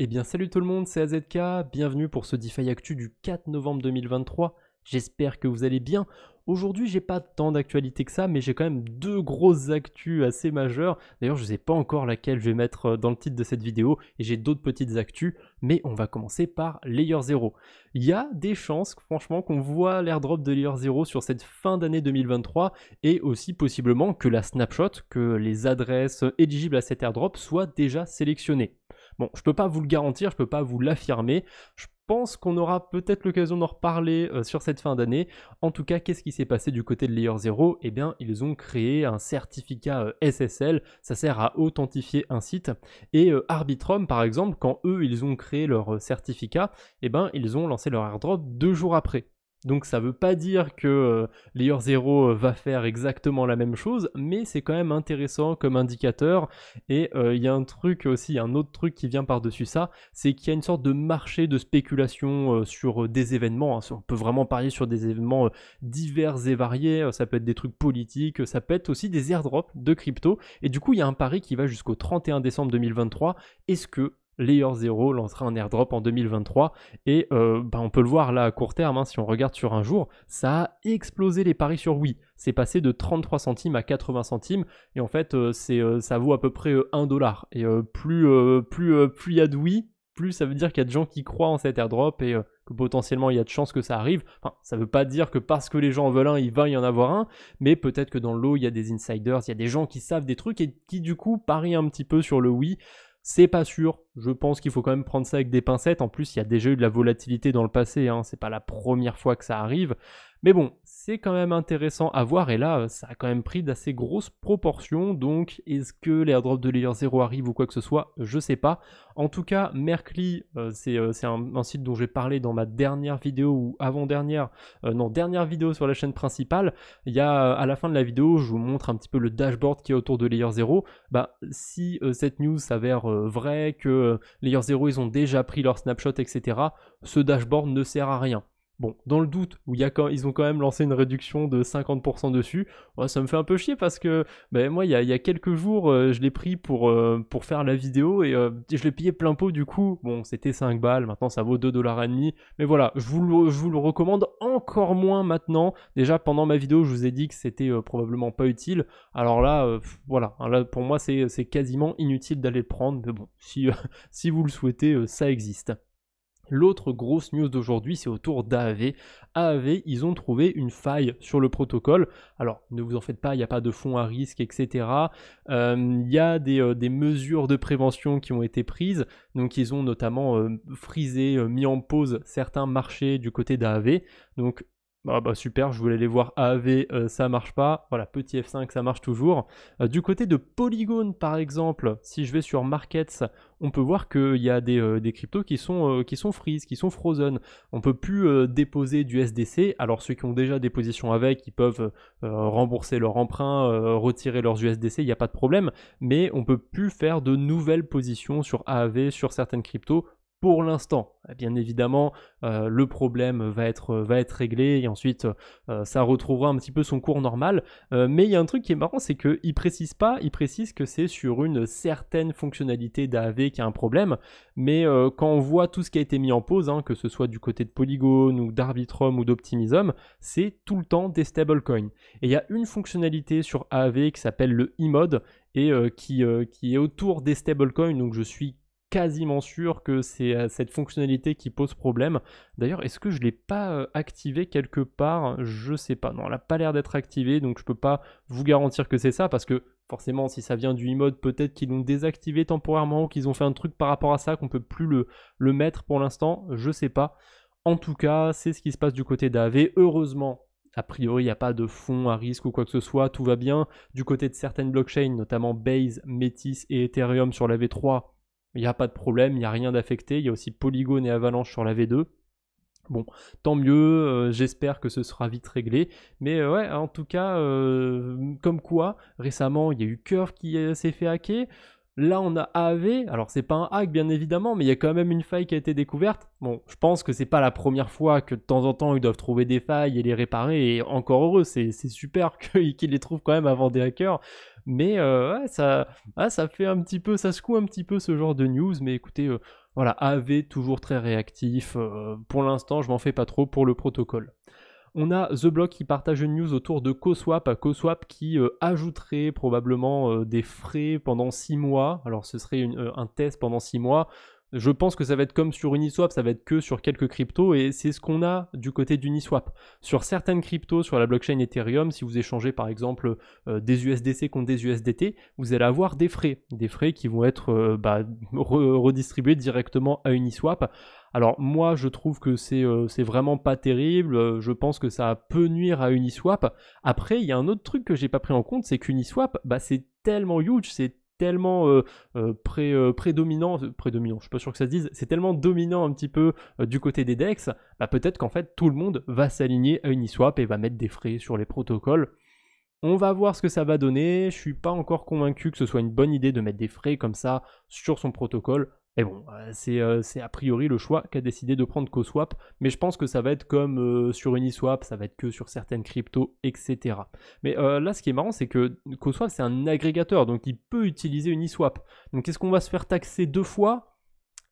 Eh bien salut tout le monde, c'est AZK, bienvenue pour ce DeFi Actu du 4 novembre 2023. J'espère que vous allez bien. Aujourd'hui, j'ai pas tant d'actualités que ça, mais j'ai quand même deux grosses actus assez majeures. D'ailleurs, je ne sais pas encore laquelle je vais mettre euh, dans le titre de cette vidéo et j'ai d'autres petites actus, mais on va commencer par Layer 0. Il y a des chances, franchement, qu'on voit l'airdrop de Layer 0 sur cette fin d'année 2023 et aussi possiblement que la snapshot, que les adresses éligibles à cet airdrop soient déjà sélectionnées. Bon, je peux pas vous le garantir, je peux pas vous l'affirmer. Je pense qu'on aura peut-être l'occasion d'en reparler euh, sur cette fin d'année. En tout cas, qu'est-ce qui s'est passé du côté de Layer 0 Eh bien, ils ont créé un certificat euh, SSL, ça sert à authentifier un site. Et euh, Arbitrum, par exemple, quand eux, ils ont créé leur certificat, eh bien, ils ont lancé leur airdrop deux jours après. Donc ça veut pas dire que euh, Layer 0 euh, va faire exactement la même chose, mais c'est quand même intéressant comme indicateur. Et euh, il y a un truc aussi, un autre truc qui vient par-dessus ça, c'est qu'il y a une sorte de marché de spéculation sur des événements. Hein. On peut vraiment parier sur des événements divers et variés. Ça peut être des trucs politiques, ça peut être aussi des airdrops de crypto. Et du coup, il y a un pari qui va jusqu'au 31 décembre 2023. Est-ce que Layer 0 lancera un airdrop en 2023 et euh, bah, on peut le voir là à court terme, hein, si on regarde sur un jour, ça a explosé les paris sur Wii. C'est passé de 33 centimes à 80 centimes et en fait euh, euh, ça vaut à peu près 1 dollar. Et plus plus plus il y a de Wii, plus ça veut dire qu'il y a de gens qui croient en cet airdrop et que potentiellement il y a de chances que ça arrive. Enfin, ça ne veut pas dire que parce que les gens en veulent un, il va y en avoir un, mais peut-être que dans l'eau, il y a des insiders, il y a des gens qui savent des trucs et qui du coup parient un petit peu sur le oui. C'est pas sûr. Je pense qu'il faut quand même prendre ça avec des pincettes. En plus, il y a déjà eu de la volatilité dans le passé. Hein. C'est pas la première fois que ça arrive. Mais bon, c'est quand même intéressant à voir et là, euh, ça a quand même pris d'assez grosses proportions. Donc, est-ce que l'airdrop de Layer 0 arrive ou quoi que ce soit Je sais pas. En tout cas, Merkly, euh, c'est euh, un, site dont j'ai parlé dans ma dernière vidéo ou avant-dernière, non, dernière vidéo sur la chaîne principale. Il y a à la fin de la vidéo, je vous montre un petit peu le dashboard qui est autour de Layer 0. Bah, si cette news s'avère vraie, que Layer 0 ils ont déjà pris leur snapshot, etc., ce dashboard ne sert à rien. Bon, dans le doute, où y a ils ont quand même lancé une réduction de 50% dessus, ça me fait un peu chier parce que ben, moi, il y a, y a, quelques jours, euh, je l'ai pris pour, euh, pour faire la vidéo et euh, je l'ai payé plein pot du coup. Bon, c'était 5 balles, maintenant ça vaut 2,5$. Mais voilà, je vous, le, je vous le recommande encore moins maintenant. Déjà, pendant ma vidéo, je vous ai dit que c'était probablement pas utile. Alors là, voilà, hein, là, pour moi, c'est quasiment inutile d'aller le prendre. Mais bon, si vous le souhaitez, ça existe. L'autre grosse news d'aujourd'hui, c'est autour d'AAV. AAV, ils ont trouvé une faille sur le protocole. Alors, ne vous en faites pas, il n'y a pas de fonds à risque, etc. Euh, il y a euh, des, mesures de prévention qui ont été prises. Donc, ils ont notamment euh, frisé, mis en pause certains marchés du côté d'AV. Donc, ah bah super, je voulais les voir AAV, euh, ça marche pas. Voilà, petit F5, ça marche toujours. Euh, du côté de Polygon, par exemple, si je vais sur Markets, on peut voir qu'il y a euh, des, cryptos qui sont, qui sont freeze, qui sont frozen. On peut plus déposer du SDC. Alors ceux qui ont déjà des positions avec, ils peuvent rembourser leur emprunt, retirer leurs USDC, il n'y a pas de problème. Mais on peut plus faire de nouvelles positions sur AAV, e, sur certaines cryptos, pour l'instant. Eh bien évidemment, euh, le problème va être, euh, va être réglé et ensuite euh, ça retrouvera un petit peu son cours normal. mais il y a un truc qui est marrant, c'est que ils précise pas, il précise que c'est sur une certaine fonctionnalité d'AV qui a un problème. Mais quand on voit tout ce qui a été mis en pause, hein, que ce soit du côté de polygone ou d'Arbitrum ou d'Optimism, c'est tout le temps des stablecoins. Et il y a une fonctionnalité sur AV qui s'appelle le e-mode et qui, qui est autour des stablecoins, donc je suis quasiment sûr que c'est euh, cette fonctionnalité qui pose problème. D'ailleurs, est-ce que je ne l'ai pas euh, activé quelque part Je sais pas. Non, elle n'a pas l'air d'être activée, donc je ne peux pas vous garantir que c'est ça, parce que forcément, si ça vient du e-mode, peut-être qu'ils l'ont désactivé temporairement ou qu'ils ont fait un truc par rapport à ça qu'on ne peut plus le, le mettre pour l'instant, je sais pas. En tout cas, c'est ce qui se passe du côté d'AV. Heureusement, a priori, il n'y a pas de fonds à risque ou quoi que ce soit, tout va bien. Du côté de certaines blockchains, notamment Base, Métis et Ethereum sur la V3, il n'y a pas de problème, il n'y a rien d'affecté. Il y a aussi polygone et Avalanche sur la V2. Bon, tant mieux, euh, j'espère que ce sera vite réglé. Mais euh, ouais, en tout cas, euh, comme quoi, récemment, il y a eu Curve qui s'est fait hacker. Là, on a AV. Alors, c'est pas un hack, bien évidemment, mais il y a quand même une faille qui a été découverte. Bon, je pense que c'est pas la première fois que de temps en temps, ils doivent trouver des failles et les réparer. Et encore heureux, c'est super qu'ils les trouvent quand même avant des hackers. Mais euh, ça, ah, ça fait un petit peu, ça secoue un petit peu ce genre de news. Mais écoutez, euh, voilà, AV toujours très réactif. Euh, pour l'instant, je m'en fais pas trop pour le protocole. On a The Block qui partage une news autour de CoSwap, CoSwap qui ajouterait probablement des frais pendant 6 mois. Alors ce serait un test pendant 6 mois. Je pense que ça va être comme sur Uniswap, ça va être que sur quelques cryptos et c'est ce qu'on a du côté d'Uniswap. Sur certaines cryptos, sur la blockchain Ethereum, si vous échangez par exemple euh, des USDC contre des USDT, vous allez avoir des frais, des frais qui vont être euh, bah, redistribués directement à Uniswap. Alors moi je trouve que euh, c'est vraiment pas terrible, je pense que ça peut nuire à Uniswap. Après il y a un autre truc que j'ai pas pris en compte, c'est qu'Uniswap bah, c'est tellement huge, c'est tellement euh, euh, euh, prédominant, prédominant, je suis pas sûr que ça se dise, c'est tellement dominant un petit peu du côté des DEX, bah peut-être qu'en fait tout le monde va s'aligner à Uniswap et va mettre des frais sur les protocoles. On va voir ce que ça va donner, je suis pas encore convaincu que ce soit une bonne idée de mettre des frais comme ça sur son protocole, et bon, euh, euh, c'est a priori le choix qu'a décidé de prendre CoSwap, mais je pense que ça va être comme euh, sur Uniswap, ça va être que sur certaines cryptos, etc. Mais là, ce qui est marrant, c'est que CoSwap, c'est un agrégateur, donc il peut utiliser Uniswap. Donc est-ce qu'on va se faire taxer deux fois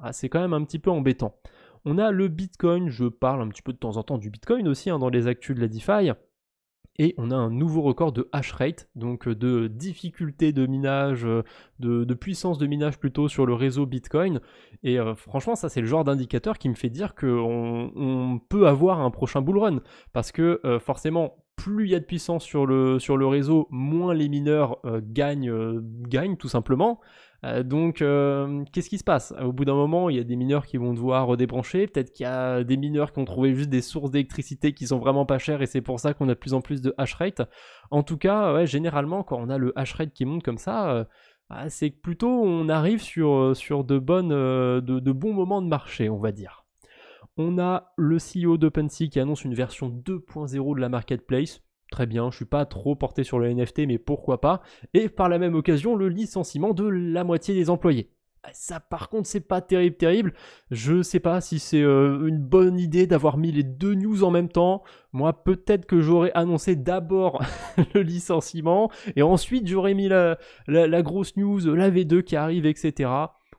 ah, C'est quand même un petit peu embêtant. On a le Bitcoin, je parle un petit peu de temps en temps du Bitcoin aussi hein, dans les actus de la DeFi et on a un nouveau record de hash rate, donc euh, de difficulté de minage, euh, de, puissance de minage plutôt sur le réseau Bitcoin. Et euh, franchement, ça c'est le genre d'indicateur qui me fait dire qu'on on peut avoir un prochain bull run. Parce que forcément, plus il y a de puissance sur le, sur le réseau, moins les mineurs euh, gagnent, euh, gagnent tout simplement. Euh, donc, qu'est-ce qui se passe Au bout d'un moment, il y a des mineurs qui vont devoir débrancher. Peut-être qu'il y a des mineurs qui ont trouvé juste des sources d'électricité qui sont vraiment pas chères et c'est pour ça qu'on a de plus en plus de hash rate. En tout cas, généralement, quand on a le hash rate qui monte comme ça, bah, c'est plutôt on arrive sur, sur de, bonnes, de bons moments de marché, on va dire. On a le CEO d'OpenSea qui annonce une version 2.0 de la marketplace. Très bien, je ne suis pas trop porté sur le NFT, mais pourquoi pas. Et par la même occasion, le licenciement de la moitié des employés. Ah, ça, par contre, c'est pas terrible, terrible. Je sais pas si c'est euh, une bonne idée d'avoir mis les deux news en même temps. Moi, peut-être que j'aurais annoncé d'abord le licenciement et ensuite j'aurais mis la, la grosse news, la V2 qui arrive, etc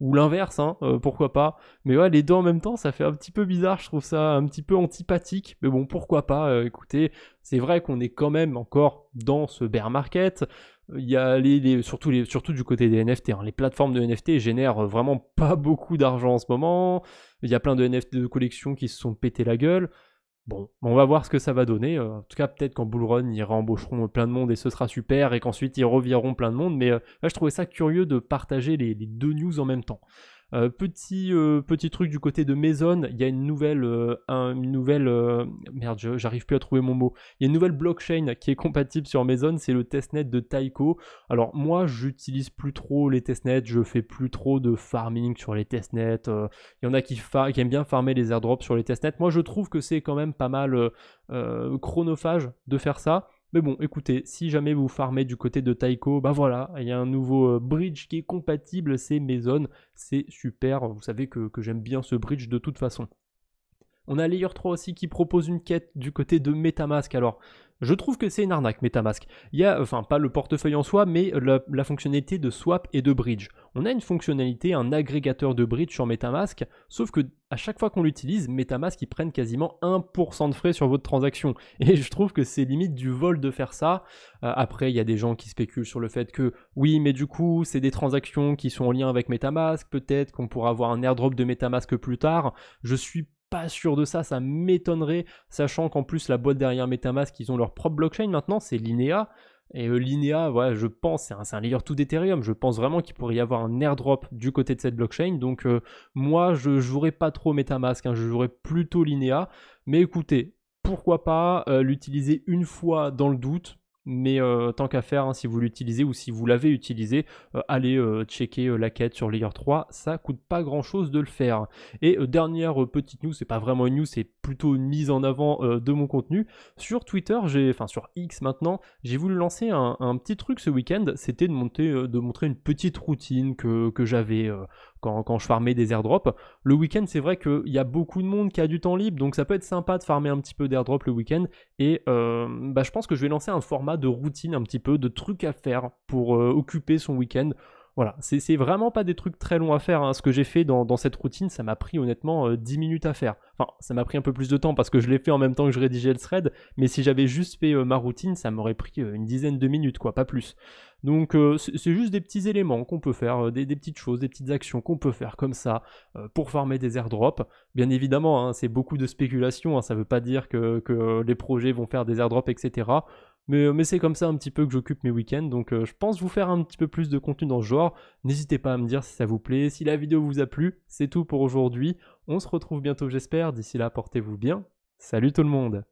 ou l'inverse, hein, euh, pourquoi pas. Mais ouais, les deux en même temps, ça fait un petit peu bizarre, je trouve ça un petit peu antipathique, mais bon, pourquoi pas. Euh, écoutez, c'est vrai qu'on est quand même encore dans ce bear market. Il y a les, surtout, surtout du côté des NFT. Hein. Les plateformes de NFT génèrent vraiment pas beaucoup d'argent en ce moment. Il y a plein de NFT de collections qui se sont pété la gueule. Bon, on va voir ce que ça va donner. Euh, en tout cas, peut-être qu'en bullrun ils rembaucheront plein de monde et ce sera super, et qu'ensuite ils revireront plein de monde. Mais euh, là, je trouvais ça curieux de partager les deux news en même temps. Euh, euh, petit, truc du côté de Maison, il y a une nouvelle, euh, nouvelle merde, j'arrive plus à trouver mon mot. Il y a une nouvelle blockchain qui est compatible sur Maison, c'est le testnet de Taiko. Alors moi, j'utilise plus trop les testnets, je fais plus trop de farming sur les testnets. Il y en a qui, qui, aiment bien farmer les airdrops sur les testnets. Moi, je trouve que c'est quand même pas mal chronophage de faire ça. Mais bon, écoutez, si jamais vous farmez du côté de Taiko, bah voilà, il y a un nouveau euh, bridge qui est compatible, c'est Maison, c'est super, vous savez que, que j'aime bien ce bridge de toute façon. On a Layer 3 aussi qui propose une quête du côté de Metamask. Alors, je trouve que c'est une arnaque MetaMask. Il y a, enfin pas le portefeuille en soi, mais la, fonctionnalité de swap et de bridge. On a une fonctionnalité, un agrégateur de bridge sur MetaMask, sauf que à chaque fois qu'on l'utilise, MetaMask ils prennent quasiment 1% de frais sur votre transaction. Et je trouve que c'est limite du vol de faire ça. Euh, après, il y a des gens qui spéculent sur le fait que oui, mais du coup, c'est des transactions qui sont en lien avec MetaMask, peut-être qu'on pourra avoir un airdrop de MetaMask plus tard. Je suis pas sûr de ça, ça m'étonnerait, sachant qu'en plus la boîte derrière Metamask, ils ont leur propre blockchain maintenant, c'est Linea. Et euh, Linea, voilà, je pense, c'est un, un, layer tout d'Ethereum, je pense vraiment qu'il pourrait y avoir un airdrop du côté de cette blockchain. Donc euh, moi, je ne jouerai pas trop Metamask, hein. je jouerai plutôt Linea. Mais écoutez, pourquoi pas euh, l'utiliser une fois dans le doute mais euh, tant qu'à faire, hein, si vous l'utilisez ou si vous l'avez utilisé, euh, allez euh, checker la quête sur Layer 3, ça coûte pas grand chose de le faire. Et dernière petite news, c'est pas vraiment une news, c'est plutôt une mise en avant de mon contenu. Sur Twitter, j'ai, enfin sur X maintenant, j'ai voulu lancer un, petit truc ce week-end, c'était de, monter, de montrer une petite routine que j'avais quand, je farmais des airdrops. Le week-end, c'est vrai qu'il y a beaucoup de monde qui a du temps libre, donc ça peut être sympa de farmer un petit peu d'airdrop le week-end. Et euh, bah, je pense que je vais lancer un format de routine un petit peu, de trucs à faire pour euh, occuper son week-end. Voilà, c'est vraiment pas des trucs très longs à faire. Hein. Ce que j'ai fait dans, cette routine, ça m'a pris honnêtement 10 euh, minutes à faire. Enfin, ça m'a pris un peu plus de temps parce que je l'ai fait en même temps que je rédigeais le thread, mais si j'avais juste fait euh, ma routine, ça m'aurait pris euh, une dizaine de minutes, quoi, pas plus. Donc c'est juste des petits éléments qu'on peut faire, des, petites choses, des petites actions qu'on peut faire comme ça pour farmer des airdrops. Bien évidemment, hein, c'est beaucoup de spéculation, hein. ça veut pas dire que les projets vont faire des airdrops, etc. Euh, mais, c'est comme ça un petit peu que j'occupe mes week-ends, donc euh, je pense vous faire un petit peu plus de contenu dans ce genre. N'hésitez pas à me dire si ça vous plaît, si la vidéo vous a plu. C'est tout pour aujourd'hui. On se retrouve bientôt, j'espère. D'ici là, portez-vous bien. Salut tout le monde